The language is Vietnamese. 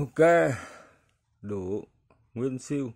ok đủ nguyên siêu